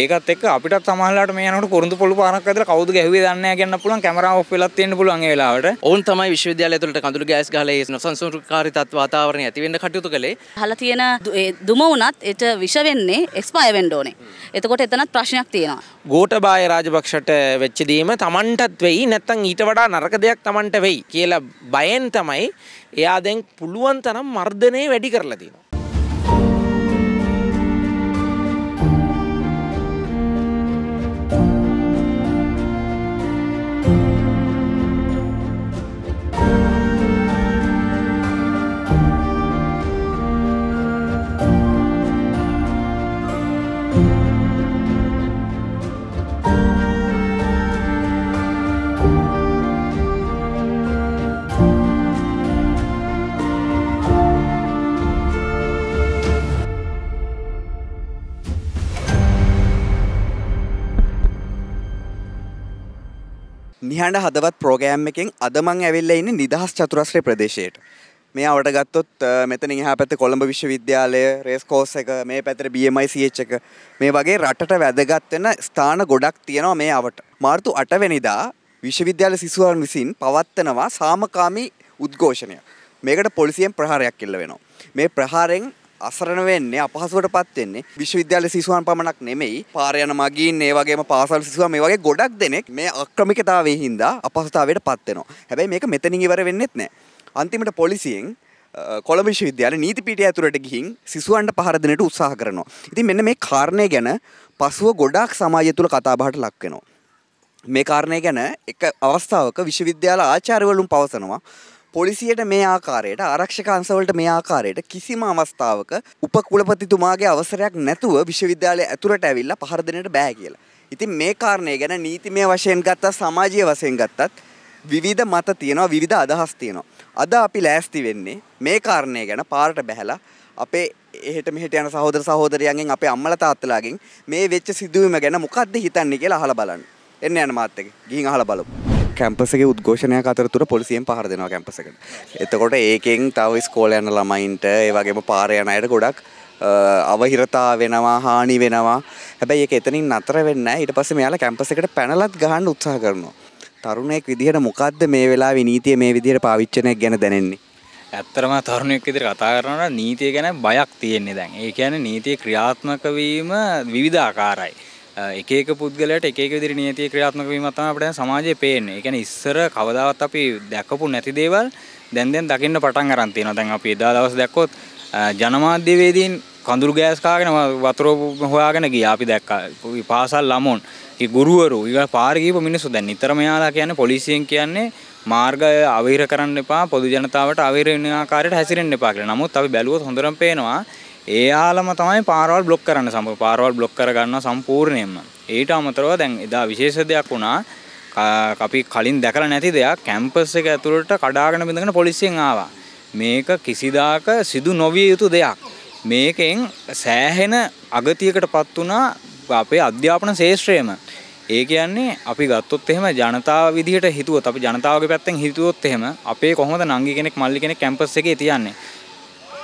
ඒකත් එක්ක අපිටත් සමහරලාට මේ යනකොට කුරුඳු පොළු පාරක් ඇතුළේ කවුද ගැහුවේ දන්නේ නැහැ කියන්න පුළුවන් කැමරාව ඔෆ් වෙලා තියෙන්න පුළුවන් ඒ වෙලාවට. ඔවුන් තමයි විශ්වවිද්‍යාලය ඇතුළට කඳුළු ගෑස් ගහලා ඒ නොසන්සුන්කාරී තත් වාතාවරණය ඇති වෙන්න කටයුතු කළේ. අහලා තියෙන දුම වුණත් ඒට විෂ වෙන්නේ එක්ස්පයර් වෙන්න ඕනේ. එතකොට එතනත් ප්‍රශ්නයක් තියෙනවා. ගෝඨබාය රාජපක්ෂට වෙච්ච දීම Tamanටත් වෙයි නැත්නම් ඊට වඩා නරක දෙයක් Tamanට වෙයි කියලා බයෙන් තමයි එයා දැන් පුළුවන් තරම් මර්ධනය වැඩි කරලා තියෙනවා. හඬ හදවත් ප්‍රෝගෑම් එකෙන් අදමං ඇවිල්ල ඉන්න නිදහස් චතුරස්්‍රය ප්‍රදේශයට මේ අවට ගත්තොත් මෙතන හා පැත්ත කොළඹ විශ්වවිද්‍යාලය රේස් කෝස් එක මේ පැතර BMICH එක මේ වගේ රටට වැදගත්වෙන ස්ථාන ගොඩක් තියෙනවා මේ අවට මාර්තු අටවැනිදා විශ්වවිද්‍යාල සිසුවන් විසින් පවත්වනවා සාමකාමී උද්ඝෝෂණය මේකට පොලිසියෙන් ප්‍රහාරයක් කෙල්ල වෙනවා මේ ප්‍රහාරෙන් අසරණ වෙන්නේ අපහසුවටපත් වෙන්නේ විශ්වවිද්‍යාල සිසුවන් පමණක් නෙමෙයි පාර යන මගීන් ඒ වගේම පාසල් සිසුවා මේ වගේ ගොඩක් දෙනෙක් මේ අක්‍රමිකතාවයේ හින්දා අපහසුතාවයටපත් වෙනවා. හැබැයි මේක මෙතනින් ඉවර වෙන්නෙත් නෑ. අන්තිමට පොලිසියෙන් කොළඹ විශ්වවිද්‍යාල නීතිපීඨය ඇතුළට ගිහින් සිසුවන්ට පහර දෙන්නට උත්සාහ කරනවා. ඉතින් මෙන්න මේ කාරණය ගැන පසුව ගොඩාක් සමාජය තුළ කතාබහට ලක් වෙනවා. මේ කාරණය ගැන එක අවස්ථාවක විශ්වවිද්‍යාල ආචාර්යවරුන් පවසනවා පොලිසියට මේ ආකාරයට ආරක්ෂක අංශවලට මේ ආකාරයට කිසිම අවස්ථාවක උපකුලපතිතුමාගේ අවසරයක් නැතුව විශ්වවිද්‍යාලය ඇතුළට ඇවිල්ලා පහර දෙන්නට බෑ කියලා. ඉතින් මේ කාරණය ගැන නීතිමය වශයෙන් ගත්තත් සමාජීය වශයෙන් ගත්තත් විවිධ මත තියෙනවා විවිධ අදහස් තියෙනවා. අද අපි ලෑස්ති වෙන්නේ මේ කාරණය ගැන පාරට බැහැලා අපේ එහෙට මෙහෙට යන සහෝදර සහෝදරයන්ගෙන් අපේ අම්මලා තාත්තලාගෙන් මේ වෙච්ච සිදුවීම ගැන මොකද්ද හිතන්නේ කියලා අහලා බලන්න. එන්න යන මාත් එක. ගිහින් අහලා බලමු. කැම්පසගේ උද්ඝෝෂණය අතරතුර පොලිසියෙන් පහර දෙනවා කැම්පසකට. එතකොට ඒකෙන් තව ස්කෝල යන ළමයින්ට ඒ වගේම පාර යන අයට ගොඩක් අවහිරතා වෙනවා හානි වෙනවා. හැබැයි ඒක එතනින් නතර වෙන්නේ නැහැ. ඊට පස්සේ මෙයාලා කැම්පස් එකට පැනලත් ගහන්න උත්සාහ කරනවා. තරුණයෙක් විදිහට මොකද්ද මේ වෙලාවේ නීතිය මේ විදිහට පාවිච්චනයක් ගැන දැනෙන්නේ? ඇත්තරම තරුණයක් විදිර කතා කරනට නීතිය ගැන බයක් තියෙන්නේ දැන් ඒ කියන නීතිය ක්‍රියාත්මකවීම විවිධාකාරයි. එකක පුද්ගලට එකක විදිරි නියතිය ක්‍රියාත්මක වීමත්තම අපට සමාජය පේන්නේ එකන ඉස්සර කවදාවත් අපි දැකපු නැති දේවල් දැන්දෙන් දකින්න පටන් අරන්තිය නොතැන් අපි එදා දවස දැක්කොත් ජනමාධ්‍යවේදීන් කඳුරු ගෑස්කාගෙන වතුර හොයාගෙන ගිය අපි දැක්ක පාසල් ළමුන් ගුරුවරු ඉව පාරගීප මිනිසු දැන් නිතරම යාලා කියන්නේ පොලිසියෙන් කියන්නේ මාර්ගය අවහිර කරන්න එපා පොදු ජනතාවට අවහිර වෙන ආකාරයට හැසිරෙන්න එපා කියලා. නමුත් අපි බැලුවොත් හොඳටම පේනවා ඒ ආලම තමයි පාරවල් බ්ලොක් කරන්න සම්ප පාරවල් බ්ලොක් කරගන්න සම්පූර්ණයෙන්ම ඊට අමතරව දැන් එදා විශේෂ දෙයක් වුණා අපි කලින් දැකලා නැති දෙයක් කැම්පස් එක ඇතුළට කඩාගෙන බිඳගෙන පොලිසියෙන් ආවා මේක කිසිදාක සිදු නොවිය යුතු දෙයක් මේකෙන් සෑහෙන අගතියකටපත් වුණා අපේ අධ්‍යාපන ශාස්ත්‍රයේම ඒ කියන්නේ අපි ගත්තොත් එහෙම ජනතාව විදිහට හිතුවොත් අපි ජනතාවගේ පැත්තෙන් හිතුවොත් එහෙම අපේ කොහොමද නංගි කෙනෙක් මල්ලි කෙනෙක් කැම්පස් එකේ තියන්නේ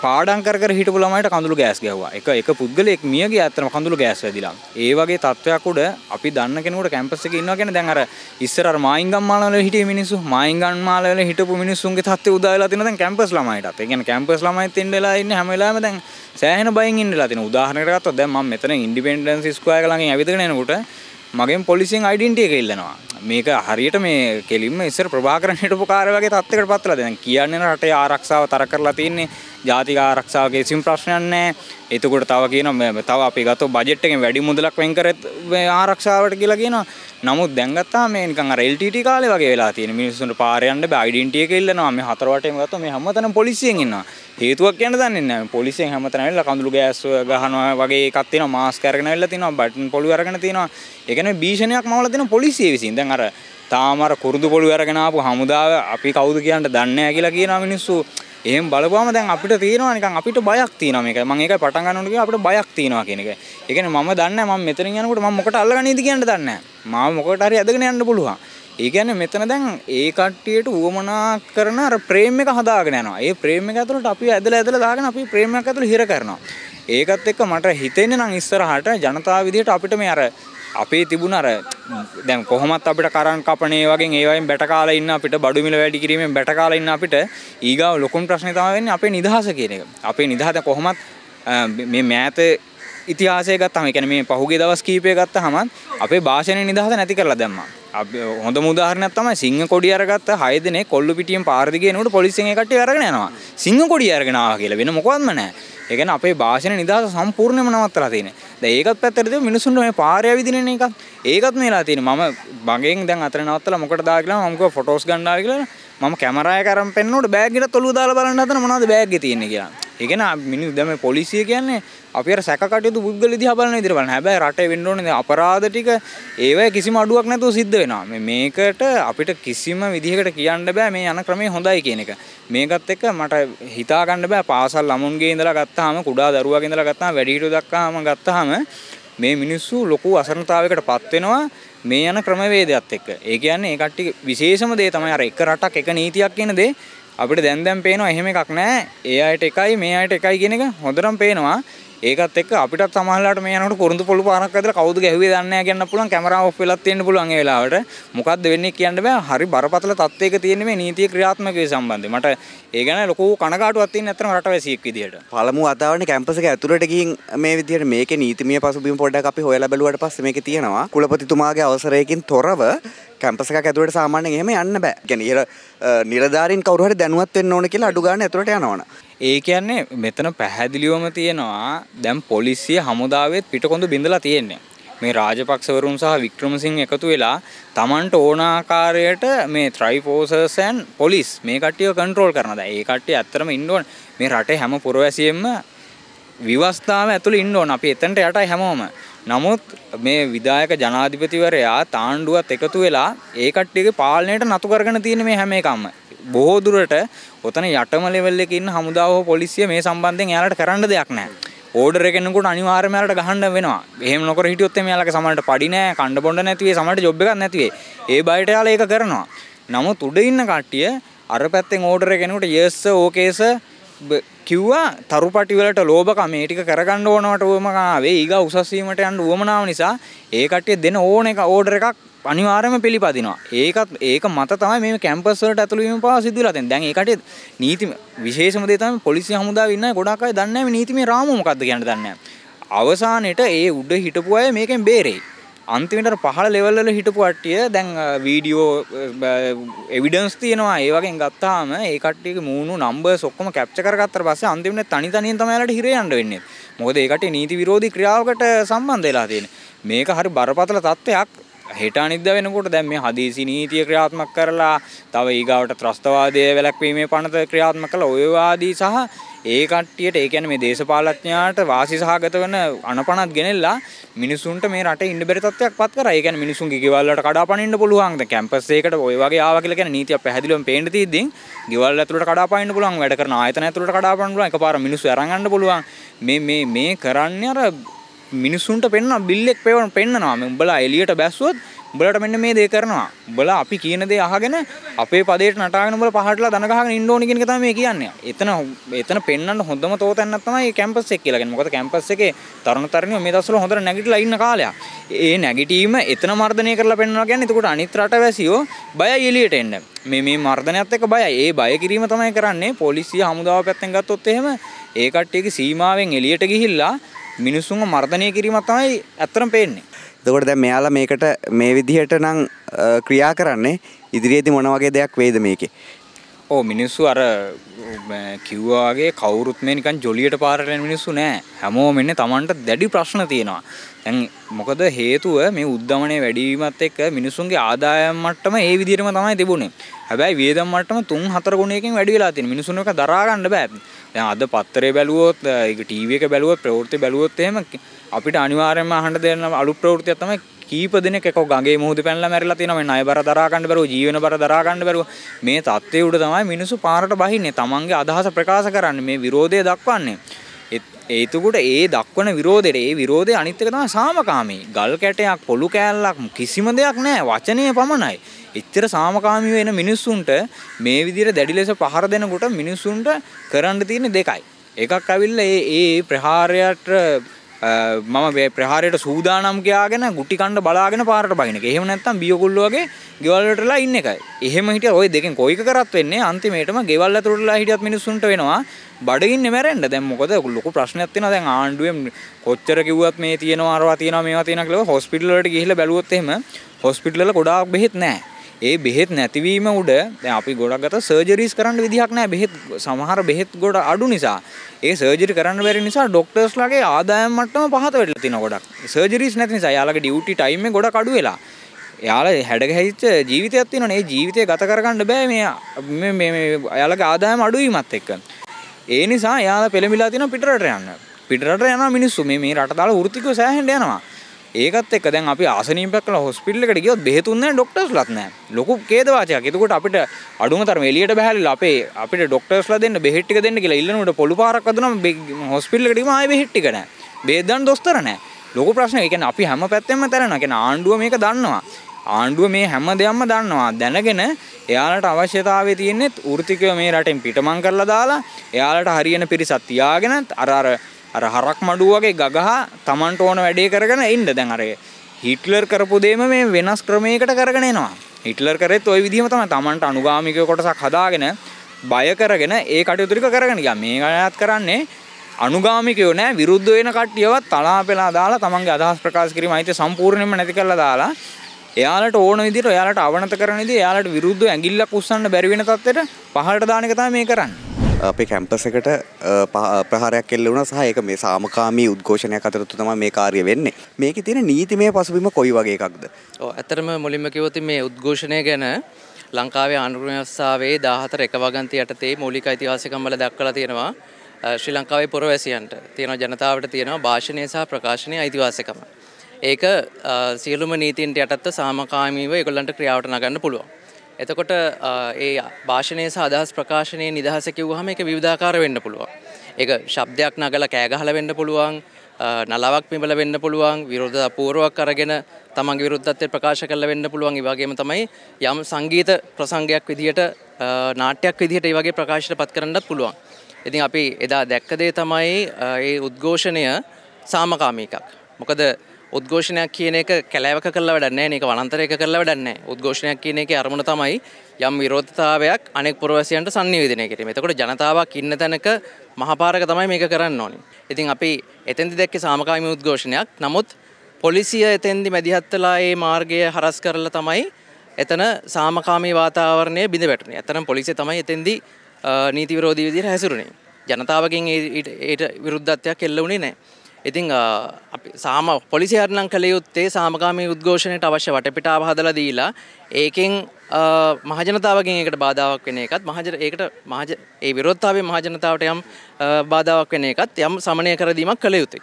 පාඩම් කර කර හිටපු ළමයිට කඳුළු ගෑස් ගැහුවා. එක එක පුද්ගලයෙක් මිය ගියා අත්‍තරම කඳුළු ගෑස් වැදිලා. ඒ වගේ තත්ත්වයක් උඩ අපි දන්න කෙනෙකුට කැම්පස් එකේ ඉන්නවා කියන්නේ දැන් අර ඉස්සර අර මායිංගම් මාලවල හිටිය මිනිස්සු මායිංගම් මාලවල හිටපු මිනිස්සුන්ගේ තත්ත්වය උදා වෙලා තියෙනවා දැන් කැම්පස් ළමයිටත්. ඒ කියන්නේ කැම්පස් ළමයිත් ඉන්න වෙලා ඉන්නේ හැම වෙලාවෙම දැන් සෑහෙන බයෙන් ඉන්න වෙලා තියෙනවා. උදාහරණයකට ගත්තොත් දැන් මම මෙතන ඉන්ඩිපෙන්ඩන්ස් ස්ක්වයර් එක ළඟින් ඇවිදගෙන එනකොට මගෙන් පොලිසියෙන් අයිඩෙන්ටිය එක ඉල්ලනවා. මේක හරියට මේ කෙලින්ම ඉස්සර ප්‍රභාකරන් හිටපු කාර්ය වගේ තත්ත්වයකට පත්ලා දැන් කියන්නේ රටේ ආරක්ෂාව තර කරලා තියෙන්නේ ජාතික ආරක්ෂාව කිසිම ප්‍රශ්නයක් නැහැ. එතකොට තව කියනවා තව අපි ගත්තොත් බජට් එකෙන් වැඩි මුදලක් වෙන් කරත් ආරක්ෂාවට කියලා කියනවා. නමුත් දැන් ගත්තාම මේ නිකන් අර LTT කාලේ වගේ වෙලා තියෙන මිනිස්සුන්ට පාර යන්න බෑ ඩෙන්ටිය කෙල්ලනවා මේ හතර වටේම ගත්තොත් මේ හැමතැනම පොලිසියෙන් ඉන්නවා. හේතුවක් කියන්න දන්නේ නැහැ. පොලිසියෙන් හැමතැනම ඇවිල්ලා කඳුළු ගෑස් ගහනවා වගේ එකක් තියෙනවා. මාස්ක් අරගෙන ඇවිල්ලා තිනවා. බටන් පොළු අරගෙන තිනවා. ඒ කියන්නේ භීෂණයක් මවලා දෙන පොලිසිය විසින්. දැන් අර තාම අර කුරුදු පොළු අරගෙන ආපු හමුදාව අපි කවුද කියන්න දන්නේ නැහැ කියලා කියනවා මිනිස්සු. එහම බලපුම දැන් අපිට තියෙනවා නිකන් අපිට බයක් තියෙනවා මේක. මම ඒකයි පටන් ගන්නකොට කිව්වා අපිට බයක් තියෙනවා කියන එක. ඒ කියන්නේ මම දන්නේ මම මෙතන යනකොට මම මොකට අල්ලගන්නේද කියන්න දන්නේ නැහැ. මාව මොකට හරි ඇදගෙන යන්න පුළුවන්. ඒ කියන්නේ මෙතන දැන් ඒ කට්ටියට උවමනා කරන අර ප්‍රේම් එක හදාගෙන යනවා. ඒ ප්‍රේම් එක ඇතුළට අපි ඇදලා ඇදලා දාගෙන අපි ප්‍රේමයක් ඇතුළේ හිර කරනවා. ඒකත් එක්ක මට හිතෙන්නේ නම් ඉස්සරහට ජනතාව විදිහට අපිට මේ අර අපේ තිබුණ අර දැන් කොහොමත් අපිට කරන් කපනේ වගේ ඒවයින් බැටකාලා ඉන්න අපිට බඩුමිල වැඩි කිරීමෙන් බැටකාලා ඉන්න අපිට ඊගාව ලොකුම ප්‍රශ්නේ තමයි වෙන්නේ අපේ නිදහස කියන එක. අපේ නිදහස කොහොමත් මේ මෑත ඉතිහාසය ගත්තම එකන මේ පහුගේ දවස් කීපය ගත්ත හමන් අපේ භාෂණය නිදහස නැති කරලා දැම්ම හොඳ මුදාහරනත් තමයි සිංහ කොඩි අරගත්ත හයදන කොල්ලු පිටියම් පාර්දිගනට පොලිසිය කට අරගෙන නවා සිංහ කොඩි අරගෙනාව කියලා වෙන මොකක්ම නෑ එකන අපේ භාෂණ නිදහස සම්පූර්ණයම නවත්තලා තියෙන ඒකත් පැත්තරද මිනිසුන්ට මේ පාරය විදින එකක් ඒකත් මේලා තියෙන මම බගෙන් දැන් අතර නවත්තලා මොකට දාගලා මමක ෆොටෝස් ගන්නවා කියලා මම කැමරාය කරන් පෙන්නනකොට බෑග් එකට තොලු දාලා බලන්න හදන මොනවද බෑග් එකේ තියෙන්නේ කියලා ඒකන මිනි දම පොලිසිය කියන්නේ අපිට සැකටයුතු පුද්ගල දිහා බලන විදිහට බලන හැබැයි රටේ වෙන්න ඕනේ අපරාධ ටික ඒවයි කිසිම අඩුවක් නැතුව සිද්ධ වෙනවා මේකට අපිට කිසිම විදිහකට කියන්න බෑ මේ යන ක්‍රමය හොඳයි කියන එක මේකත් එක්ක මට හිතා ගන්න බෑ පාසල් ළමුන්ගේ ඉඳලා ගත්තාම කුඩා දරුවාගේ ඉඳලා ගත්තාම වැඩිහිටියෝ දක්වාම ගත්තාම මේ මිනිස්සු ලොකු අසරණතාවයකට පත් වෙනවා මේ යන ක්‍රමවේදයත් එක්ක ඒ කියන්නේ ඒ කට්ටිය විශේෂම දේ තමයි අර එක රටක් එක නීතියක් කියන දේ අපිට දැන් දැන් පේනවා එහෙම එකක් නෑ ඒ අයට එකයි මේ අයට එකයි කියන එක හොඳටම පේනවා ඒකත් එක්ක අපිටත් සමහරලාට මේ යනකොට කුරුඳු පොළු පාරක් ඇදලා කවුද ගැහුවේ දන්නේ නැහැ කියන්න පුළුවන් කැමරාව ඔෆ් වෙලා තියෙන්න පුළුවන් ඒ වෙලාවට මොකද්ද වෙන්නේ කියන්න බෑ හරි බරපතල තත්ත්වයක තියෙන මේ නීතිය ක්‍රියාත්මක වේ සම්බන්ධයෙන් මට ඒ ගැන ලොකු කනගාටුවක් තියෙන අතරම රටවැසියෙක් විදියට පළමු වතාවනේ කැම්පස් එක ඇතුළට ගිහින් මේ විදියට මේකේ නීතිමය පසුබිම් පොඩ්ඩක් අපි හොයලා බැලුවාට පස්සේ මේකේ තියෙනවා කුලපතිතුමාගේ අවසරයකින් තොරව කැම්පසක ඇතුවට සාමාන්‍ය එහෙම යන්න බෑ ගැන ඒ නිලධාරින් කවරුහට දැනුවත්වෙන්න ඕන කියලා අඩුගාන ඇතුරට යනවන ඒ කියන්නේ මෙතන පැහැදිලිවම තියෙනවා දැම් පොලිසිය හමුදාවත් පිටකොඳු බිඳලා තියෙන්නේ මේ රාජපක්ෂවරුන් සහ වික්‍රමසිං එකතු වෙලා තමන්ට ඕනාකාරයට මේ ත්‍රයිපෝසර්සන් පොලිස් මේ කට්ටිය කන්ට්‍රෝල් කරනද ඒ කට්ටිය ඇත්තරම ඉන්ඩෝන් මේ රටේ හැම පුරවැසියෙන්ම විවස්ථාව ඇතුළ ඉන්න ඕන අපි එතන්ට යටයි හැමෝම නමුත් මේ විදායක ජනාධිපතිවරයා තාණ්ඩුවත් එකතු වෙලා ඒ කට්ටියගේ පාලනයට නතු කරගෙන තියෙන මේ හැම එකම බොහෝ දුරට ඔතන යටම ලෙවල් එකේ ඉන්න හමුදාව හෝ පොලිසිය මේ සම්බන්ධයෙන් එයාලට කරන්න දෙයක් නැහැ. ඕඩර කෙනෙකුට අනිවාර්යයෙන්ම යාලට ගහන්න වෙනවා. එහෙම නොකර හිටියොත් එමේ යාලක සමහරට පඩි නැහැ, කණ්ඩ බොණ්ඩ නැතිවේ, සමහරට ජොබ් එකක් නැතිවේ. ඒ බයට යාලා ඒක කරනවා. නමුත් උඩ ඉන්න කට්ටිය අර පැත්තෙන් ඕඩර කෙනෙකුට yes ඕකේස කිව්වා තරුපටිවලට ලෝභකම ඒ ටික කරගන්න ඕනවට උවමනාවේ ඊගා උසස් වීමට යන්න උවමනාව නිසා ඒ කට්ටිය දෙන ඕන එක ඕඩර් එකක් අනිවාර්යයෙන්ම පිළිපදිනවා. ඒකත් ඒක මත තමයි මේ කැම්පස් වලට ඇතුළු වීම පවා සිදු වෙලා තියෙන්නේ. දැන් ඒ කට්ටිය නීති විශේෂම දේ තමයි පොලිසිය හමුදාවේ ඉන්න අය ගොඩක් අය දන්නේ නැහැ මේ නීතිමය රාමුව මොකක්ද කියන්න දන්නේ නැහැ. අවසානයේට ඒ උඩ හිටපු අය මේකෙන් බේරෙයි. අන්තිමට පහළ ලෙවල්ල හිටපු අට්ටිය දැන් වීඩියෝ එවිඩන්ස් තියෙනවා ඒවගේ ගත්තාම ඒකට්ටියක මූුණු නම්බ සොක්කම කැප්ච කරගත්තර පස්ස අන්තිමට තනි තනින් තමයිලට හිරයන්ඩ වෙන්නේ මොකද ඒකට නීති විරෝධී ක්‍රියාවකට සම්බන්ධ වෙලා තියෙන මේක හරි බරපතල තත්ත්වයක් හෙට අනිද්ද වෙනකොට දැන් මේ හදිසි නීතිය ක්‍රියාත්මක කරලා තව ඊගාවට ත්‍රස්තවාදය වැළැක්වීමේ පනත ක්‍රියාත්මක කළ ඔය වාදී සහ ඒ කට්ටියට ඒ කියන්නේ මේ දේශපාලඥයාට වාසි සහගත වෙන අනපනත් ගෙනෙලා මිනිසුන්ට මේ රටේ ඉන්න බැරි තත්ත්වයක්පත් කරා. ඒ කියන්නේ මිනිසුන්ගේ ගෙවල් වලට කඩා පනින්න පුළුවන්. දැන් කැම්පස් එකකට ওই වගේ ආවා කියලා කියන නීතිය පැහැදිලිවම පේන්න තියෙද්දී ගෙවල් ඇතුළට කඩා පනින්න පුළුවන්, වැඩ කරන ආයතන ඇතුළට කඩා පනින්න පුළුවන්, එකපාර මිනිස්සු අරන් ගන්න පුළුවන්. මේ මේ මේ කරන්නේ අර මිනිස්සුන්ට පෙන්න්න බිල්ලෙක් පෙවන් පෙන්න්නවා උඹලා එලියට බැස්සුවත් බලට මෙන්න මේ දේ කරනවා බල අපි කියන දේ අහගෙන අපේ පදේට නටාගෙන බල පහටලා දනගහගෙන ඉන්න ඕන කියන එක තමයි මේ කියන්නේ. එතන එතන පෙන්වන්න හොඳම තෝතැන්නක් තමයි කැම්පස් එක කියලාගෙන. මොකද කැම්පස් එකේ තරුණ තරුණියෝ මේ දවස්වල හොඳට නැගිටලා ඉන්න කාලයක්. ඒ නැගිටීම එතන මර්ධනය කරලා පෙන්වනවා කියන්නේ එතකොට අනිත් රටවැසියෝ බයයි එළියට එන්න. මේ මේ මර්ධනයත් එක්ක බයයි. ඒ බය කිරීම තමයි කරන්නේ. පොලිසිය හමුදාව පැත්තෙන් ගත්තොත් එහෙම ඒ කට්ටියගේ සීමාවෙන් එළියට ගිහිල්ලා මිනිස්සුන්ව මර්ධනය කිරීම තමයි ඇත්තටම පේන්නේ. එතකොට දැන් මෙයාලා මේකට මේ විදිහට නම් ක්‍රියා කරන්නේ ඉදිරියේදී මොන වගේ දෙයක් වෙයිද මේකේ? ඕ මිනිස්සු අර කිව්වා වගේ කවුරුත් මේ නිකන් ජොලියට පාරට යන මිනිස්සු නෑ. හැමෝම ඉන්නේ Tamanට දැඩි ප්‍රශ්න තියෙනවා. දැන් මොකද හේතුව මේ උද්දමනය වැඩි වීමත් එක්ක මිනිස්සුන්ගේ ආදායම් මට්ටම ඒ විදිහටම තමයි තිබුණේ. හැබැයි වියදම් මට්ටම 3 4 ගුණයකින් වැඩි වෙලා තියෙන මිනිස්සුන් එක දරා ගන්න බෑ. දැන් අද පත්තරේ බැලුවොත් ඒක ටීවී එක බැලුවොත් ප්‍රවෘත්ති බැලුවොත් එහෙම අපිට අනිවාර්යයෙන්ම අහන්න දෙන අලුත් ප්‍රවෘත්තියක් තමයි කීප දෙනෙක් එක ගඟේ මුහුද පැනලා මැරිලා තියෙනවා මේ ණය බර දරා ගන්න බැරුව ජීවන බර දරා ගන්න බැරුව මේ தත්ත්වයේ උඩ තමයි මිනිස්සු පාරට බහින්නේ තමන්ගේ අදහස ප්‍රකාශ කරන්නේ මේ විරෝධය දක්වන්නේ ඒතුකුට ඒ දක්වන විරෝධයට ඒ විරෝධය අනිත්තක තම සාමකාමී ගල් කැටයක් පොළු කෑල්ලක් කිසිම දෙයක් නෑ වචනය පමණයි. එච්චර සාමකාමී වෙන මිනිස්සුන්ට මේ විදිර දැඩි ලෙස පහර දෙනකොට මිනිස්සුන්ට කරන්න තියෙන දෙකයි. එකක් ඇවිල්ල ඒ ප්‍රහාරයට මම ප්‍රහාරයට සූදානම් කියයාගෙන ගුටි කණ්ඩ බලාගෙන පාරට බහිනක එහෙම නැත්තම් බියකුල්ලුවගේ ගෙවල්ලටලා ඉන්න එකයි එහෙම හිට ඔය දෙකෙන් කොයික කරත් වෙන්නේ අන්තිමේටම ගෙවල්ල තුරලා හිටියත් මිනිස්සුන්ට වෙනවා බඩගින්න මැරෙන්ට දැන් මොකද ලොකු ප්‍රශ්නයක් තියෙනවා දැන් ආණ්ඩුවෙන් කොච්චර කිව්වත් මේ තියෙනවා අරවා තියෙනවා මේවා තියෙනවා කියලා හොස්පිටල් වලට ගිහිල්ලා බැලුවොත් එහෙම හොස්පිටල් වල ගොඩාක් බෙහෙත් නැහැ ඒ බෙහෙත් නැතිවීම උඩ දැන් අපි ගොඩක් ගත සර්ජරිස් කරන්න විදිහක් නැහැ බෙහෙත් සමහර බෙහෙත් ගොඩ අඩු නිසා ඒ සර්ජරි කරන්න බැරි නිසා ඩොක්ටර්ස්ලාගේ ආදායම් මට්ටම පහත වෙලා තියෙනවා ගොඩක් සර්ජරිස් නැති නිසා යාළගේ ඩියුටි ටයිම් එක ගොඩක් අඩු වෙලා යාල හැඩගැහිච්ච ජීවිතයක් තියෙනවා ඒ ජීවිතය ගත කරගන්න බෑ මේ මේ යාළගේ ආදායම් අඩුවීමත් එක්ක ඒ නිසා යාළ පෙළඹිලා තියෙනවා පිටරට යන්න පිටරට යනවා මිනිස්සු මේ මේ රටදාලා වෘත්තිකව සෑහෙන්න යනවා ඒකත් එක දැන් අපි ආසනීපයක් කළ හොස්පිල්ලකට ගියොත් බෙහෙතුන්නේ ඩොක්ටර්ස්ලත් නැහැ ලොකු ඛේදවාචයක් එතකොට අපිට අඩුම තරම එළියට බහැලලා අපේ අපිට ඩොක්ටර්ස්ලා දෙන්න බෙහෙත් ටික දෙන්න කියලා ඉල්ලනකොට පොළු පාරක් අදුනම හොස්පිල්ලකට ගිහම ආයෙ බෙහෙත් ටික නැහැ බෙහෙත් දාන්න දොස්තර නැහැ ලොකු ප්‍රශ්න ඒ කියන්නේ අපි හැම පැත්තෙම තරනවා කියන්නේ ආණ්ඩුව මේක දන්නවා ආණ්ඩුව මේ හැම දෙයක්ම දන්නවා දැනගෙන එයාලට අවශ්‍යතාවය තියෙන්නේ වෘත්තිකය මේ රටෙන් පිටමං කරලා දාලා එයාලට හරියන පිරිසක් තියාගෙනත් අර අර අර හරක් මඩුව වගේ ගගහ තමන්ට ඕන වැඩේ කරගෙන ඉන්න දැන් අර හිට්ලර් කරපු දෙම මේ වෙනස් ක්‍රමයකට කරගෙන එනවා හිට්ලර් කරෙත් ඔය විදිහම තමයි තමන්ට අනුගාමික කොටසක් හදාගෙන බය කරගෙන ඒ කටයුතු ටික කරගෙන ගියා මේ ගණනත් කරන්නේ අනුගාමිකයෝ නෑ විරුද්ධ වෙන කට්ටියවත් තලා පෙලා දාලා තමන්ගේ අදහස් ප්‍රකාශ කිරීම අයිතිය සම්පූර්ණයෙන්ම නැති කරලා දාලා එයාලට ඕන විදිහට එයාලට අවනත කරන විදිහ එයාලට විරුද්ධව ඇඟිල්ලක් උස්සන්න බැරි වෙන තත්ත්වයට පහළට දාන එක තමයි මේ කරන්නේ අපේ කැම්පස් එකට ප්‍රහාරයක් එල්ල වුණා සහ ඒක මේ සාමකාමී උද්ඝෝෂණයක් අතරතු තමයි මේ කාර්ය වෙන්නේ. මේකේ තියෙන නීතිමය පසුබිම කොයි වගේ එකක්ද? ඔව් ඇත්තටම මුලින්ම කිව්වොත් මේ උද්ඝෝෂණය ගැන ලංකාවේ ආණ්ඩුක්‍රම ව්‍යවස්ථාවේ 14 එක වගන්ති යටතේ මූලික ඓතිහාසිකම් වල දක්වලා තියෙනවා. ශ්‍රී ලංකාවේ පුරවැසියන්ට තියෙනවා ජනතාවට තියෙනවා භාෂණය සහ ප්‍රකාශනයේ ඓතිහාසිකම. ඒක සියලුම නීතින්ට යටත්ව සාමකාමීව ඒගොල්ලන්ට ක්‍රියාවට නගන්න පුළුවන්. එතකොට ඒ භාෂණය සහදහස් ප්‍රකාශනය නිදහස කිව්වහම එක විවිධාකාර වෙන්න පුළුවන්. ඒක ශබ්දයක් නගලා කෑගහල වෙන්න පුළුවන්, නලාවක් පිඹල වෙන්න පුළුවන්, විරෝධ අපූර්වක් අරගෙන තමන්ගේ විරුද්ධත්වය ප්‍රකාශ කරලා වෙන්න පුළුවන්. ඒ වගේම තමයි යම් සංගීත ප්‍රසංගයක් විදිහට නාට්‍යයක් විදිහට ඒ වගේ ප්‍රකාශයට පත් කරන්නත් පුළුවන්. ඉතින් අපි එදා දැක්ක දේ තමයි ඒ උද්ඝෝෂණය සාමකාමී එකක්. මොකද උද්ඝෝෂණයක් කියන එක කැලෑවක කරලා වැඩන්නේ ඒක වනන්තරයක කරලා වැඩන්නේ උද්ඝෝෂණයක් කියන එක අරමුණ තමයි යම් විරෝධතාවයක් අනෙක් පුරවැසියන්ට සංනිවේදනය කිරීම. එතකොට ජනතාවක් ඉන්න තැනක මහපාරක තමයි මේක කරන්න ඕනේ. ඉතින් අපි එතෙන්දි දැක්කේ සාමකාමී උද්ඝෝෂණයක්. නමුත් පොලිසිය එතෙන්දි මැදිහත් වෙලා මේ මාර්ගය හරස් කරලා තමයි එතන සාමකාමී වාතාවරණය බිඳ වැටුනේ. එතන පොලිසිය තමයි එතෙන්දි නීති විරෝධී විදිහට හැසිරුනේ. ජනතාවගෙන් ඊට විරුද්ධත්වයක් එල්ල වුණේ නැහැ. ඉතිං සාම පොලිසිහරණං කළ යුත්තේ සාමකාමී උද්ඝෝෂණයට අවශ්‍ය වටපිටා හදල දීලා ඒකෙන් මහජනතාවගෙන් ඒකට බාධාවක් වෙන එකත් මහජන ඒකට මහජ ඒ විරොත්තාවේ මහජනතාවට යම් බාධාවක් වෙන එකත් යම් සමනය කරදීමක් කළ යුතුයි.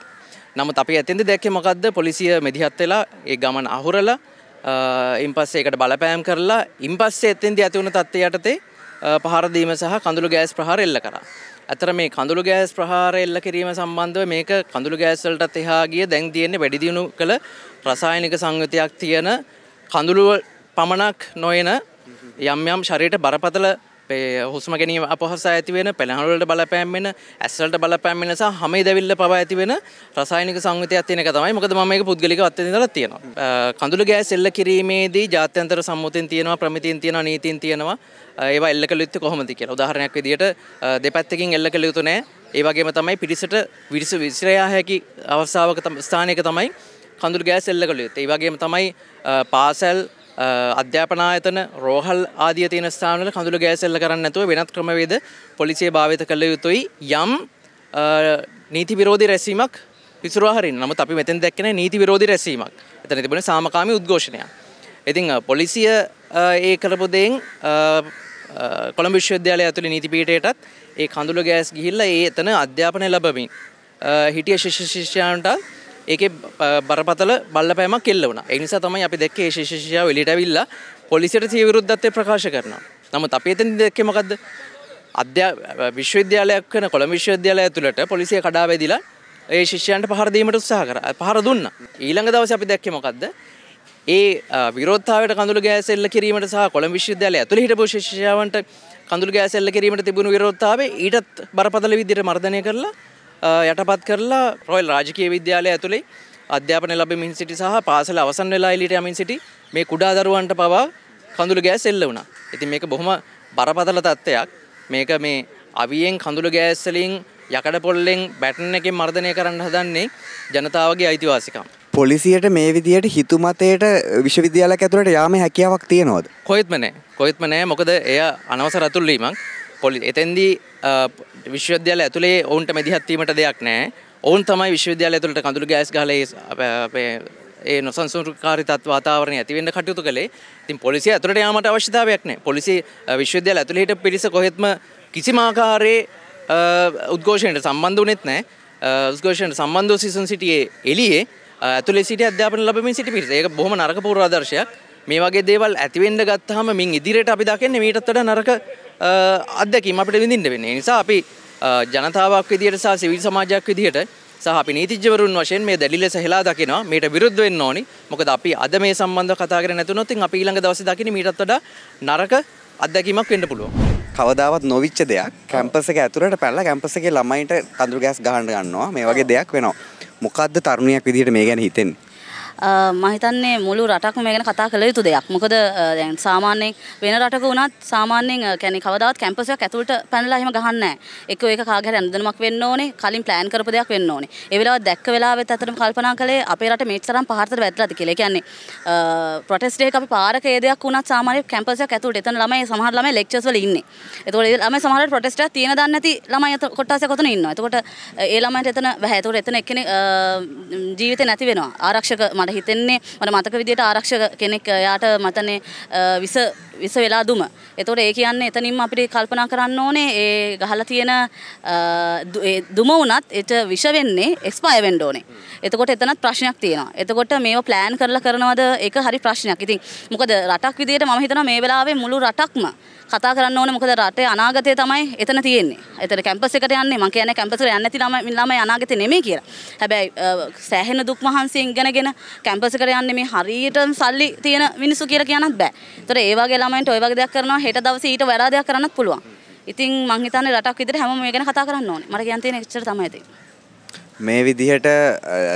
නමුත් අපි ඇතින්ද දැක්කේ මොකද්ද පොලිසිය මෙදිහත් වෙලා ඒ ගමන අහුරලා ඉන් පස්සේ ඒකට බලපෑම් කරලා ඉන් පස්සේ ඇතින්ද ඇති වුණු තත්ත්වය යටතේ පහර දීම සහ කඳුළු ගෑස් ප්‍රහාර එල්ල කරා. ඇතර මේ කඳුළු ගෑස් ප්‍රහාර එල්ල කිරීම සම්බන්ධව මේක කඳුළු ගෑස්වලටත් එහා ගිය දැන් තියෙන්නේ වැඩිදියුණු කළ රසායනික සංයුතියක් තියෙන කඳුළුව පමණක් නොයන යම් යම් ශරීරයට බරපතල අපේ හුස්ම ගැනීම අපහස ඇතිවෙන පැළහළුවලට බලපෑම්ෙන ඇස්සල්ට බලපෑම්ෙන සහ හමේ දැවිල්ල පවා ඇතිවෙන රසායනික සංවිතයක් තියෙන එක තමයි මොකද මම මේක පුද්ගලික අත්දැකීමක් තියෙනවා කඳුළු ගෑස් එල්ල කිරීමේදී ජාත්‍යන්තර සම්මුතින් තියෙනවා ප්‍රමිතින් තියෙනවා නීතින් තියෙනවා ඒවා එල්ල කළ යුත්තේ කොහොමද කියලා උදාහරණයක් විදියට දෙපැත්තකින් එල්ල කළ යුතු නෑ ඒ වගේම තමයි පිරිසට විරිස විසිරයා හැකි අවස්ථාවක ස්ථානයක තමයි කඳුළු ගෑස් එල්ල කළ යුත්තේ ඒ වගේම තමයි පාසල් අධ්‍යාපනායතන රෝහල් ආදිය තියෙන ස්ථානවල කඳුළු ගෑස් එල්ල කරන්න නැතුව වෙනත් ක්‍රමවේද පොලිසිය භාවිත කළ යුතුයි යම් නීති විරෝධී රැසීමක් විසුරුවා හරින්න. නමුත් අපි මෙතෙන් දැක්කේ නැහැ නීති විරෝධී රැසීමක්. එතන තිබුණේ සාමකාමී උද්ඝෝෂණයක්. ඉතින් පොලිසිය ඒ කරපු දෙයින් කොළඹ විශ්වවිද්‍යාලය ඇතුළේ නීති පීඨයටත් ඒ කඳුළු ගෑස් ගිහිල්ලා ඒ එතන අධ්‍යාපනය ලැබමින් හිටිය ශිෂ්‍ය ශිෂ්‍යයන්ටත් ඒක බරපතල බල්ලපෑමක් කෙල්ල වුණා. ඒ නිසා තමයි අපි දැක්කේ මේ ශිෂ්‍යයා එළියට ඇවිල්ලා පොලිසියට සිය විරුද්ධත්වය ප්‍රකාශ කරනවා. නමුත් අපි එතෙන් දැක්කේ මොකද්ද? අධ්‍යා විශ්වවිද්‍යාලයක් වෙන කොළඹ විශ්වවිද්‍යාලය ඇතුළට පොලිසිය කඩා වැදිලා ඒ ශිෂ්‍යයන්ට පහර දීමට උත්සාහ කරා. පහර දුන්නා. ඊළඟ දවසේ අපි දැක්කේ මොකද්ද? ඒ විරෝධතාවයට කඳුළු ගෑස් එල්ල කිරීමට සහ කොළඹ විශ්වවිද්‍යාලය ඇතුළේ හිටපු ශිෂ්‍යයන්ට කඳුළු ගෑස් එල්ල කිරීමට තිබුණු විරෝධතාවය ඊටත් බරපතල විදිහට මර්ධනය කරලා යටපත් කරලා රොයිල් රාජකය විද්‍යාලය ඇතුළේ අධ්‍යාපන ලැබමින් සිටි සහ පාසල අවසන් වෙලා එලියට යමින් සිටි මේ කුඩා දරුවන්ට පවා කඳුළු ගෑස් එල්ල වුණා. ඉතින් මේක බොහොම බරපතල තත්ත්වයක්. මේක මේ අවියෙන් කඳුළු ගෑස් වලින් යකඩ පොල්ලෙන් බැටන් එකෙන් මර්ධනය කරන්න හදන්නේ ජනතාවගේ අයිතිවාසිකම්. පොලිසියට මේ විදියට හිතුමතයට විශ්වවිද්‍යාලයක් ඇතුළට යාම හැකියාවක් තියෙනවද? කොහෙත්ම නැහැ. කොහෙත්ම නැහැ. මොකද එය අනවසර අතුල්වීමක්. පොලි එතෙන්දී විශ්වවිද්‍යාල ඇතුලේ ඔවුන්ට මැදිහත්වීමට දෙයක් නෑ ඔවුන් තමයි විශ්වවිද්‍යාල ඇතුළට කඳුළු ගෑස් ගහලා අපේ ඒ නොසන්සුකාරි තත් වාතාවරණය ඇතිවෙන්න කටයුතු කළේ ඉතින් පොලිසිය ඇතුළට යාමට අවශ්‍යතාවයක් නෑ පොලිසි විශ්වවිද්‍යාල ඇතුළේ හිට පිරිස කොහෙත්ම කිසිම ආකාරයේ උද්ඝෝෂණයට සම්බන්ධ වුණෙත් නෑ උද්ඝෝෂණයට සම්බන්ධව සිසුන් සිටියේ එළියේ ඇතුළේ සිට අධ්‍යාපන ලැබෙමින් සිටි පිරිස. ඒක බොහොම නරක පූර්වාදර්ශයක්. මේ වගේ දේවල් ඇතිවෙන්ඩ ගත්තහම මින් ඉදිරියට අපි දකින්නේ මීටත්තට නරක අත්දැකීම අපිට විඳින්න වෙන්නේ. නිසා අපි ජනතාවක් විදියට සහ සිවිල් සමාජයක් විදියට සහ අපි නීතිජ්‍යවරුන් වශයෙන් මේ දැඩි ලෙස හෙලා දකිනවා මේට විරුද්ධ වෙන්න ඕනි. මොකද අපි අද මේ සම්බන්ධව කතා කරගෙන නැතුනොත් ඉතින් අපි ඊළඟ දවසේ දකින්නේ මීටත් වඩා නරක අත්දැකීමක් වෙන්න පුළුවන්. කවදාවත් නොවිච්ච දෙයක් කැම්පස් එක ඇතුළට පැනලා කැම්පස් එකේ ළමයින්ට කඳුළු ගෑස් ගහන්න ගන්නවා. මේ වගේ දෙයක් වෙනවා. මොකද්ද තරුණියක් විදිහට මේ ගැන හිතෙන්නේ? මහිතන්නේ මුළු රටක් මේ ගැන කතා කළ යුතු දෙයක් මොකද දැන් සාමාන්‍යයෙන් වෙන රටක වුණත් සාමාන්‍යයෙන් කැනෙ කවදාවත් කැම්පසයක් ඇතුළට පැනලා එහෙම ගහන්නේ එක ඒක කාගහර ඇඳදමක් වෙන්න ඕනේ කලින් ප්ලෑන් කරපු දෙයක් වෙන්න ඕනේ ඒ වෙලාව දැක්ක වෙලාවෙත් අතරම කල්පනා කළේ අපේ රට මේ තරම් පහරට වැදලාද කියලා කියන්නේ ප්‍රොටෙස්ට් එකක් අපි පාරක ඒ දෙයක් වුණත් සාමාන්‍ය කැම්පසයක් ඇතුළට එතන ළමයි සමහර ළමයි ලෙක්චර්ස් වල ඉන්නේ එතකොට ඒ ළමයි සමහර ප්‍රොටෙස්ට් එකක් තියෙන දන්නේ නැති ළමයි කොටසක් ඔතන ඉන්නවා එතකොට ඒ ළමයින්ට එතන වැහැ එතකොට එතන එක්කෙනෙක් ජීවිතේ නැති වෙනවා ආරක්ෂක මට හිතෙන්නේ මට මතක විදියට ආරක්ෂක කෙනෙක් යාට මතනේ විස විස වෙලා දුම. එතකොට ඒ කියන්නේ එතනින්ම අපිට කල්පනා කරන්න ඕනේ ඒ ගහලා තියෙන දුම වුණත් ඒට විෂ වෙන්නේ එක්ස්පයර් වෙන්න ඕනේ. එතකොට එතනත් ප්‍රශ්නයක් තියෙනවා. එතකොට මේව ප්ලෑන් කරලා කරනවද ඒක හරි ප්‍රශ්නයක්. ඉතින් මොකද රටක් විදියට මම හිතනවා මේ වෙලාවේ මුළු රටක්ම කතා කරන්න ඕනේ මොකද රටේ අනාගතය තමයි එතන තියෙන්නේ. එතන කැම්පස් එකට යන්නේ මං කියන්නේ කැම්පස් එකට යන්නේ නැති ළමයි ළමයි අනාගතේ නෙමෙයි කියලා. හැබැයි සෑහෙන දුක් මහන්සියෙන් ඉගෙනගෙන කැම්පස් එකට යන්නේ මේ හරියටම සල්ලි තියෙන මිනිස්සු කියලා කියන්නත් බෑ. ඒතර ඒ වගේ ළමයින්ට ওই වගේ දෙයක් කරනවා හෙට දවසේ ඊට වඩා දෙයක් කරන්නත් පුළුවන්. ඉතින් මං හිතන්නේ රටක් විදිහට හැමෝම මේ ගැන කතා කරන්න ඕනේ. මට කියන්න තියෙන එච්චර තමයි තියෙන්නේ. මේ විදිහට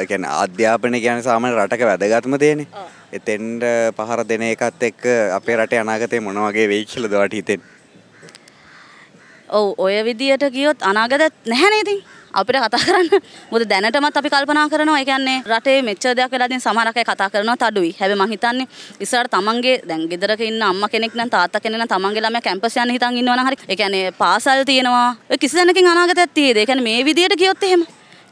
ගැන අධ්‍යාපනය ගැන සාමන රටක වැදගත්ම දේන එතෙන්ට පහර දෙන එකත් එක්ක අපේ රට අනාගතය මොනවගේ වෙයි කියල දවට හිතෙන් ඔව් ඔය විදියට ගියොත් අනාගතත් නැහැනේතින් අපිට කතා කරන්න මුද දැනටමත් අපි කල්පනා කරනවා ඒකන්නේ රටේ මෙච්ච දෙයක් වෙලාදී සමහරක් අය කතා කරනවා තඩුයි. හැබැයි මං හිතන්නේ ඉස්සරහට තමන්ගේ දැන් ගෙදරක ඉන්න අම්මා කෙනෙක් නම් තාත්තා කෙනෙක් නම් තමන්ගේ ළමයා කැම්පස් යන්න හිතන් ඉන්නවනම් හරි. ඒ කියන්නේ පාසල් තියෙනවා. ඔය කිසි දැනකින් අනාගතයක් තියේද? ඒ කියන්නේ මේ විදියට ගියොත් එහෙම.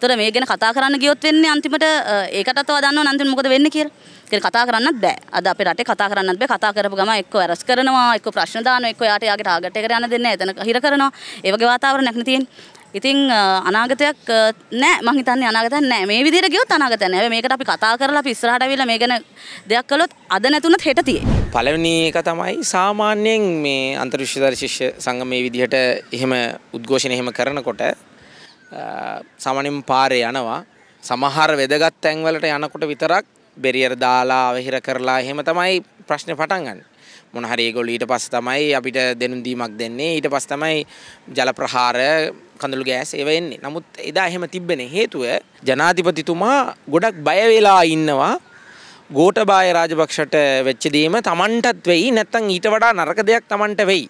ඇත්තට මේ ගැන කතා කරන්න ගියොත් වෙන්නේ අන්තිමට ඒකටත් ඔයා දන්නවනේ අන්තිමට මොකද වෙන්නේ කියලා. ඒක කතා කරන්නත් බෑ. අද අපේ රටේ කතා කරන්නත් බෑ. කතා කරපු ගම එක්ක ඇරස් කරනවා, එක්ක ප්‍රශ්න දානවා, එක්ක යාට යාගේ ටාගට් එකට යන්න දෙන්නේ නැහැ. එතන හිර කරනවා. ඒ වගේ වාතාවරණයක් නේ තියෙන්නේ. ඉතිං අනාගතයක් නෑ මහිතන්නේ අනාගත නෑ මේ විදිර ගියොත් අනාගත නෑ මේකට අපි කතා කරලා පිස්රහට වෙලා මේ ගැන දෙයක් කළොත් අද නැතුනත් හෙට තියෙන්නේ. පළවෙනි එක තමයි සාමාන්‍යයෙන් මේ අන්තර්විශ්වවිද්‍යාල ශිෂ්‍ය සංගමයේ විදිහට එහෙම උද්ඝෝෂණ එහෙම කරනකොට සමනින් පාරය යනවා සමහර වෙදගත් තැන්වලට යනකොට විතරක් බෙරියර් දාලා අවහිර කරලා එහෙම තමයි ප්‍රශ්න පටන්ගන්න මොනහරි ගොල ඊට පස් තමයි අපිට දෙනුදීමක් දෙන්නේ ඊට පස් තමයි ජල ප්‍රහාර කඳුළු ගෑස් එවන්නේ නමුත් එදා එහෙම තිබෙන හේතුව ජනාධිපතිතුමා ගොඩක් බයවෙලා ඉන්නවා ගෝටබාය රාජපක්ෂට වෙච්චදීම තමන්ටත් වෙයි නැත්තං ඊට වඩා නරක දෙයක් තමන්ට වෙයි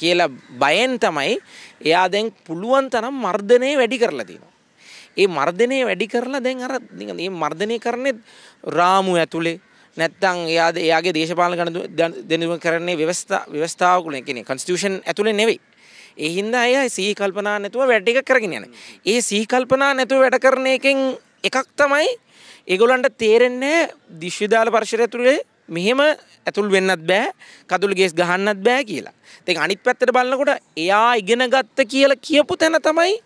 කියලා බයෙන් තමයි එයා දැන් පුළුවන් තරම් මර්ධනය වැඩි කරලා තියෙනවා. ඒ මර්ධනය වැඩි කරලා දැන් අර මේ මර්ධනය කරන්නේ රාමු ඇතුලේ නැත්තං එයාද එයාගේ දේශපාලන ගණ දෙනුව කරන්නේ ව්‍යවස්ථා ව්‍යවස්ථාවකුල කියන්නේ කන්ස්ටිටියුෂන් ඇතුලේ නෙවෙයි. ඒ හින්දා අය සී කල්පනා නැතුව වැඩ ටික කරගෙන යන. ඒ සී කල්පනා නැතුව වැඩ කරන එකෙන් එකක් තමයි ඒගොල්ලන්ට තේරෙන්නේ දිශ්‍යදාල පරිසරය තුලේ මෙහෙම ඇතුල් වෙන්නත් බෑ කතුළ ගේස් ගහන්නත් බෑ කියලා. ඉතින් අනිත් පැත්තට බලනකොට එයා ඉගෙන ගත්ත කියලා කියපු තැන තමයි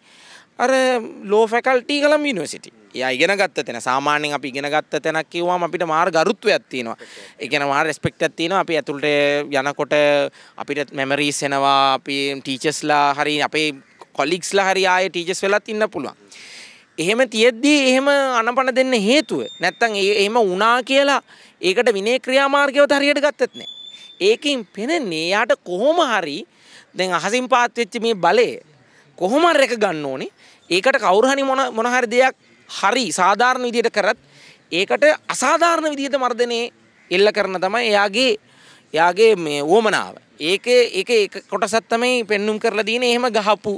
අර ලෝ ෆැකල්ටි කලම් යුනිවර්සිටි. එයා ඉගෙන ගත්ත තැන සාමාන්‍යයෙන් අපි ඉගෙන ගත්ත තැනක් කිව්වම අපිට මාර ගරුත්වයක් තියෙනවා. ඒ කියන්නේ මාර රෙස්පෙක්ට් එකක් තියෙනවා. අපි ඇතුළට යනකොට අපිට මෙමරීස් එනවා. අපි ටීචර්ස්ලා හරි අපේ කොලික්ස්ලා හරි ආයේ ටීචර්ස් වෙලත් ඉන්න පුළුවන්. එහෙම තියෙද්දී එහෙම අනපන දෙන්න හේතුව නැත්තං එහෙම වනා කියලා ඒකට විනේ ක්‍රියාමාර්ගයවත හරියට ගත්තත්නෑ. ඒකින් පෙනෙන්නේ යාට කොහොම හරි දෙ අහසින් පාත්වෙච්ච මේ බලය කොහොමර එක ගන්න ඕනේ ඒකට කවුරහනි මොන මොනහරි දෙයක් හරි සාධාරණ විදියට කරත් ඒකට අසාධාරණ විදිහට මර්ධනය එල්ල කරන තමයි එයාගේ යාගේ මේ ඕමනාව ඒක ඒ කොටසත්තමයි පෙන්නුම් කරලා දීන එහෙම ගහපු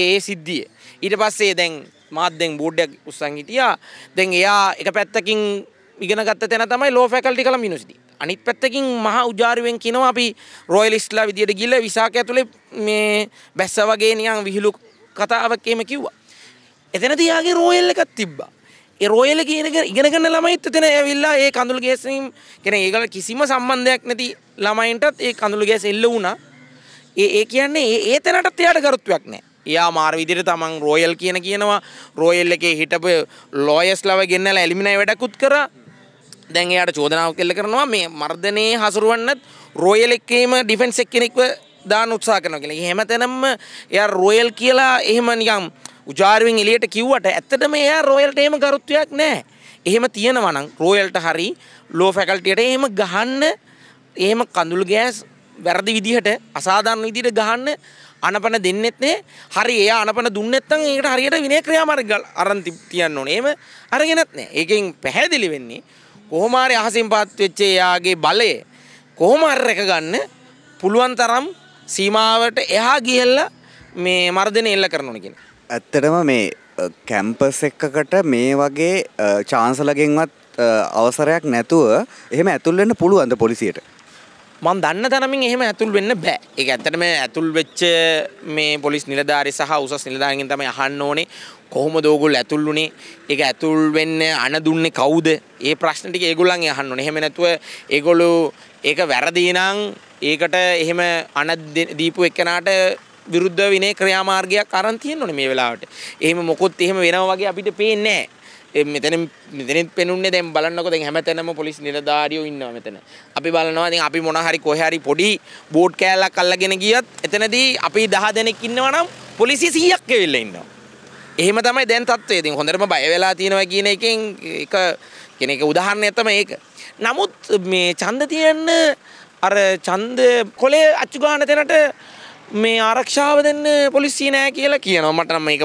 ඒ සිද්ධිය ඊට පස්සේ දැන් මාත් දැන් බෝඩ්ඩයක් උස්සන් හිටියා දැන් එයා එක පැත්තකින් ඉගෙන ගත්ත තැන තමයි ලෝ ෆැකල්ටි කළ මිනිස්ටි අනිත් පැත්තකින් මහා උජාරුවෙන් කියනවා අපි රොයලිස්ට්ලා විදියට ගිල්ල විසාක ඇතුලේ මේ බැස්ස වගේ නියන් විහිළු කතාවක් එහෙම කිව්වා එතන තියාගේ රෝයල් එකක් තිබ්බා ඒ රෝයල කියනක ඉගෙනගන්න ළමයිත් එතන ඇවිල්ලා ඒ කඳුළු ගෑස්වීම් කියන ඒකල කිසිම සම්බන්ධයක් නැති ළමයින්ටත් ඒ කඳුළු ගෑස් එල්ල වුණා ඒ ඒ කියන්නේ ඒ තැනටත් එයාට ගරුත්වයක් නැහැ එයා මාර විදිර තමන් රෝයල් කියන කියනවා රෝයල් එකේ හිටප ලෝයස් ලව ගෙන්නල ඇලිමිනයි වැඩකුත් කර දැන් එයාට චෝදනාව කෙල්ල කරනවා මේ මර්ධනය හසුරුවන්නත් රෝයල් එක්කීම ඩිෆෙන්ස් එක් කෙනෙක්ව දාන උත්සා කරනවා කියලා හැමතැනම එයා රෝයල් කියලා එහෙම නිකම් උජාරුවෙන් එලියට කිව්වට ඇත්තටම එයා රෝයල්ට එහෙම ගරුත්වයක් නැහැ. එහෙම තියෙනවා නම් රෝයල්ට හරි ලෝ ෆැකල්ටියට එහෙම ගහන්න එහෙම කඳුළු ගෑස් වැරදි විදිහට අසාධාරණ විදිහට ගහන්න අනපන දෙන්නෙත් නේ හරි එයා අනපන දුන්නෙත්තම් ඒකට හරියට විනය ක්‍රියාමාර්ග අරන් තියන්න ඕනේ. එහෙම අරගෙනත් නෑ. ඒකෙන් පැහැදිලි වෙන්නේ කොහොම හරි අහසින් පාත් වෙච්ච එයාගේ බලය කොහොම හරි ගන්න පුළුවන් තරම් සීමාවට එහා ගිහිල්ලා මේ මර්ධනය එල්ල කරන ඕන කියලා. ඇත්තටම මේ කැම්පස් එකකට මේ වගේ චාන්සලගෙන්වත් අවසරයක් නැතුව එහෙම ඇතුල් වෙන්න පුළුවන්ද පොලිසියට? මන් දන්න තරමින් එහෙම ඇතුල් වෙන්න බෑ ඒ ඇත්තටම ඇතුල් වෙච්ච මේ පොලිස් නිලධාරි සහ උසස් නිලධාරගෙන් තමයි අහන්න ඕනේ කොහොම දෝගොල් ඇතුල් වුණේ ඒක ඇතුල් වෙන්න අණ දුන්නේ කවුද ඒ ප්‍රශ්න ටික ඒගොල්ලන් අහන්න ඕනේ එහෙම නැතුව ඒගොල්ලෝ ඒක වැරදි නම් ඒකට එහෙම අණ දීපු එක්කනට විරුද්ධ විනේ ක්‍රියාමාර්ගයක් අරන් තියෙන්න ඕනේ මේ වෙලාවට. එහෙම මොකොත් එහෙම වෙනවා වගේ අපිට පේන්නේ නැහැ. මෙතන මෙතනත් පෙනුන්නේ දැන් බලන්නකො දැන් හැමතැනම පොලිස් නිලධාරියෝ ඉන්නවා මෙතන. අපි බලනවා දැන් අපි මොන හරි කොහේ හරි පොඩි බෝඩ් කෑල්ලක් අල්ලගෙන ගියත් එතනදී අපි 10 දෙනෙක් ඉන්නවා නම් පොලිසිය 100ක් ඇවිල්ලා ඉන්නවා. එහෙම තමයි දැන් තත්ත්වය. ඉතින් හොඳටම බය වෙලා තියෙනවා කියන එකෙන් එක කෙනෙක් උදාහරණයක් තමයි ඒක. නමුත් මේ ඡන්ද තියන්න අර ඡන්ද කොලේ අච්චු ගන්න තැනට මේ ආරක්ෂාව දෙන්න පොලිසිය නෑ කියලා කියනවා. මට නම් මේක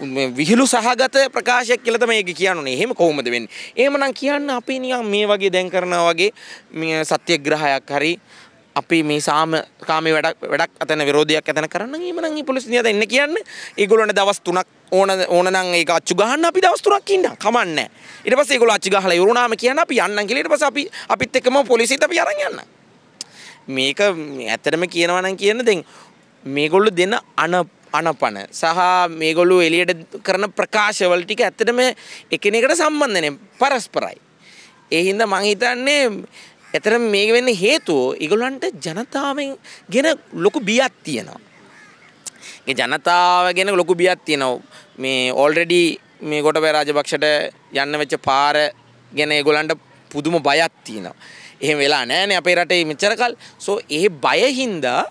විහිලු සහගත ප්‍රකාශයක් කියලත මේක කියනුනේ එහෙම කොහොමද වෙන්නේ. එහෙමනම් කියන්න අපි නිකන් මේ වගේ දැන් කරනවා වගේ මේ සත්‍යග්‍රහයක් හරි අපි මේ සාම කාමේ වැඩක් වැඩක් අතන විරෝධයක් ඇතන කරන්න එහෙමනම් මේ පොලිස් නියත එන්න කියන්න. ඒගොල්ලොන්ට දවස් 3ක් ඕන ඕන නම් ඒක අච්චු ගහන්න අපි දවස් 3ක් ඉන්න. කමන්නේ. ඊට පස්සේ ඒගොල්ලෝ අච්චු ගහලා ඉවරුනාම කියන්න අපි යන්නම් කියලා ඊට පස්සේ අපි අපිත් එක්කම පොලිසියට අපි අරන් යන්න. මේක ඇත්තටම කියනවා නම් කියන දැන් මේගොල්ලෝ දෙන අන අනපන සහ මේගොලු එලියට කරන ප්‍රකාශවල ටික ඇත්තටම එකනෙකට සම්බන්ධනය පරස්පරයි. එහින්ද මංහිතන්නේ එතර මේක වෙන්න හේතුව ඉගොලන්ට ජනතාවෙන් ගෙන ලොකු බියත් තියෙනවා. ජනතාව ගෙන ලොකු බියත් තියෙනව මේ ඕල්රෙඩි මේ ගොට පෑරාජපක්ෂට යන්න වෙච්ච පාර ගැන ගොලන්ට පුදුම බයත් තියෙනවා. එහෙම වෙලා නෑන අපේ රටේ මෙචරකල් සෝ ඒ බයහින්දා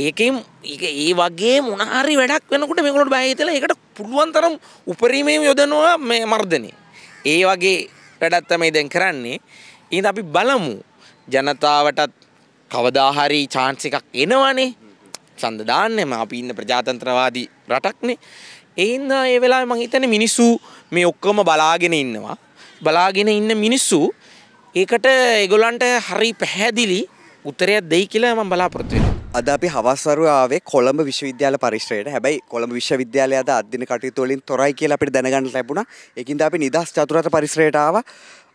ඒකම් ඒ වගේ මොනහරි වැඩක් වෙනකට මේකුට බැහිතල එකට පුළුවන් තරම් උපරීමේ යොදනවා මේ මර්ධනය. ඒ වගේ වැඩත්තමයි දැන් කරන්නේ ඒ අපි බලමු ජනතාවටත් කවදාහරි චාන්ස එකක් එනවනේ සඳධාන්නම අපි ඉන්න ප්‍රජාතන්ත්‍රවාදී රටක්නේ එහින්ද ඒ වෙලා මං හිතන මිනිස්සු මේ ඔක්කොම බලාගෙන ඉන්නවා බලාගෙන ඉන්න මිනිස්සු ඒකට එගොලන්ට හරි පැහැදිලි උත්තරයක් දෙයි කියලා මං බලාපොරොත්තුවෙන අද අපි හවස්වරුාවේ කොළඹ විශ්වවිද්‍යාල පරිශ්‍රයට හැබැයි කොළඹ විශ්වවිද්‍යාලය අද අධ්‍යන කටයුතුවලින් තොරයි කියලා අපිට දැනගන්න ලැබුණා ඒකින්ද අපි නිදහස් චතුරාර්ය පරිශ්‍රයට ආවා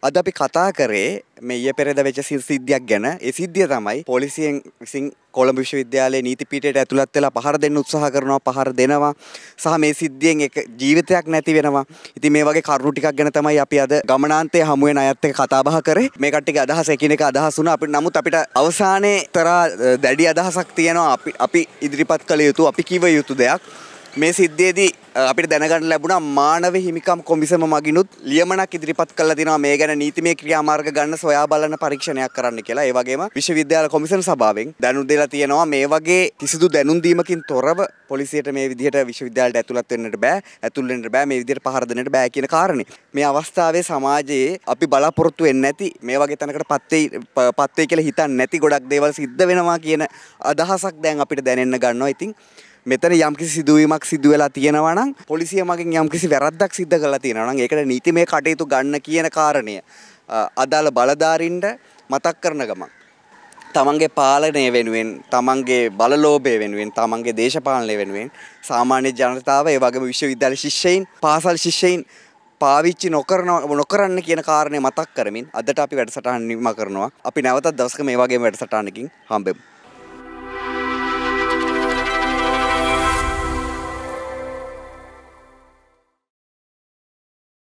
අද අපි කතා කරේ මේ පෙරද වෙච සිද්ධියක් ගැන සිද්ධිය තමයි පොලිසියෙන් විසින් කොළඹ විශ්වවිද්‍යාලයේ නීතිපීටයට ඇතුළත් වෙලා පහර දෙන්න උත්සාහ කරනවා පහර දෙනවා සහ මේ සිද්ධියෙන් එක ජීවිතයක් නැති වෙනවා. ඉතින් මේ වගේ කරුණු ටිකක් ගැන තමයි අපි අද ගමනාන්තයේ හමු වෙන අයත් එක්ක කතා බහ කරේ. මේ කට්ටියගේ අදහස එකිනෙක අදහස් වුණා. අපිට නමුත් අපිට අවසානයේ තරා දැඩි අදහසක් තියෙනවා අපි අපි ඉදිරිපත් කළ යුතු අපි කිව යුතු දෙයක්. මේ සිද්ධියේදී අපිට දැනගන්න ලැබුණා මානව හිමිකම් කොමිසම මගිනුත් ලියමනක් ඉදිරිපත් කළා දෙනවා මේ ගැන නීතිමය ක්‍රියාමාර්ග ගන්න සොයා බලන පරීක්ෂණයක් කරන්න කියලා. ඒ වගේම විශ්වවිද්‍යාල කොමිසම සභාවෙන් දැනුම් දෙලා තියෙනවා මේ වගේ කිසිදු දැනුම් දීමකින් තොරව පොලිසියට මේ විදිහට විශ්වවිද්‍යාලයට ඇතුළත් වෙන්නට බෑ. ඇතුල් වෙන්නට බෑ මේ විදිහට පහර දෙන්නට බෑ කියන කාරණේ. මේ අවස්ථාවේ සමාජයේ අපි බලාපොරොත්තු වෙන්නේ නැති මේ වගේ තැනකට පත් වෙයි පත් වෙයි කියලා හිතන්නේ නැති ගොඩක් දේවල් සිද්ධ වෙනවා කියන අදහසක් දැන් අපිට දැනෙන්න ගන්නවා. ඉතින් මෙතන යම්කිසි සිදුවීමක් සිදු වෙලා තියෙනවා නම් පොලිසිය මගෙන් යම්කිසි වැරද්දක් සිද්ධ කරලා තියෙනවා නම් ඒකට නීතිමය කටයුතු ගන්න කියන කාරණය අදාළ බලධාරින්ට මතක් කරන ගමන් තමන්ගේ පාලනය වෙනුවෙන් තමන්ගේ බලලෝභය වෙනුවෙන් තමන්ගේ දේශපාලනය වෙනුවෙන් සාමාන්‍ය ජනතාව ඒ වගේම විශ්වවිද්‍යාල ශිෂ්‍යයින් පාසල් ශිෂ්‍යයින් පාවිච්චි නොකරන නොකරන්න කියන කාරණය මතක් කරමින් අදට අපි වැඩසටහන් නිම කරනවා අපි නැවතත් දවසක මේ වගේ වැඩසටහනකින් හම්බෙමු